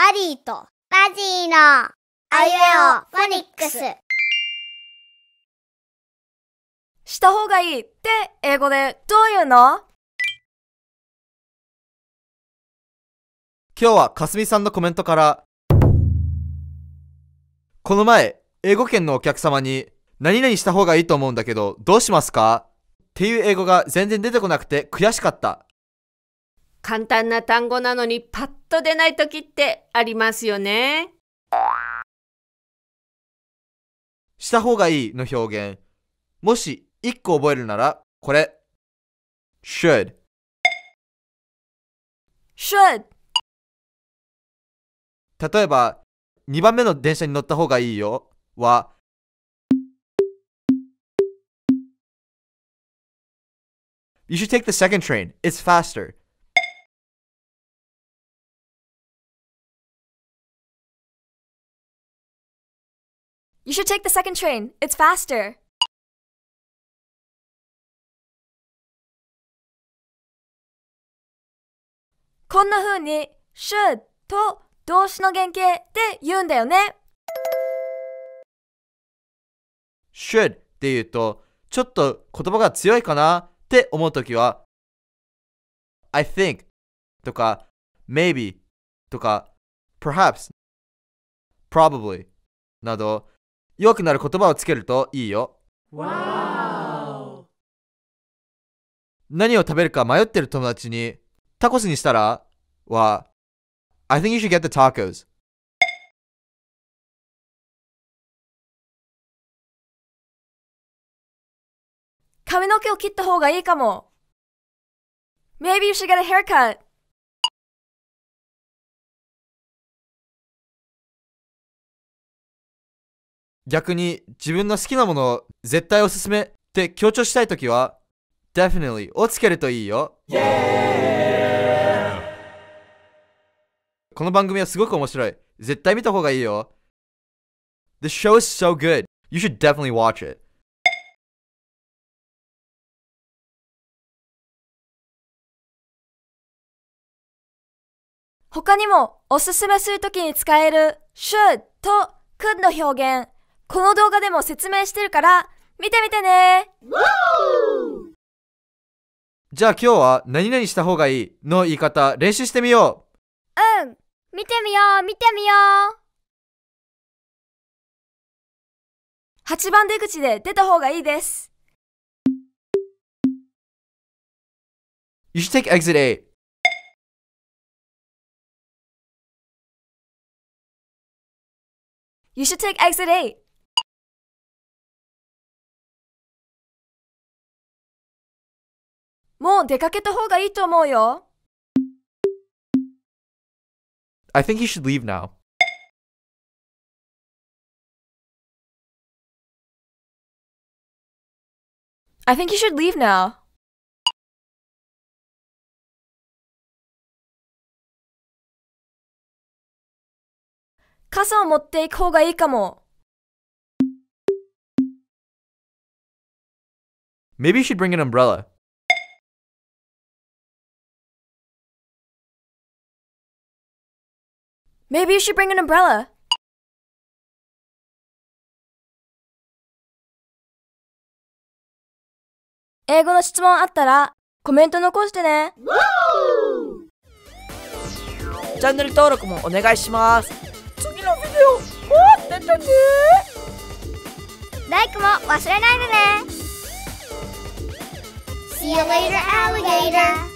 アリーとバジーのあゆえフォニックスした方がいいって英語でどういうの今日はかすみさんのコメントからこの前英語圏のお客様に何々した方がいいと思うんだけどどうしますかっていう英語が全然出てこなくて悔しかった簡単な単語なのにパッと出ない時ってありますよね。した方がいいの表現。もし1個覚えるならこれ。should should 例えば2番目の電車に乗った方がいいよは You should take the second train. It's faster. You should take the second train. It's faster. こんな風に should と動詞の原型で言うんだよね。should って言うとちょっと言葉が強いかなって思うときは I think とか maybe とか perhaps probably など弱くなる言葉をつけるといいよ。何を食べるか迷ってる友達に、タコスにしたらは、I think you should get the tacos. 髪の毛を切った方がいいかも。Maybe you should get a haircut. 逆に自分の好きなものを絶対おすすめって強調したいときは definitely をつけるといいよ。この番組はすごく面白い。絶対見た方がいいよ。The show is so good. You should definitely watch it. 他にもおすすめするときに使える should と could の表現この動画でも説明してるから、見てみてねじゃあ今日は何々した方がいいの言い方練習してみよううん見てみよう見てみよう8番出口で出た方がいいです You should take exit A You should take exit A もう出かけた方がいいと思うよ。I think he should leave now. I think you should leave now. Maybe you should bring an umbrella. Maybe you should bring an umbrella. 英語の質問あったらコメント残してね。チャンネル登録もお願いします。次のビデオっイクも忘れないでね。See you later, alligator.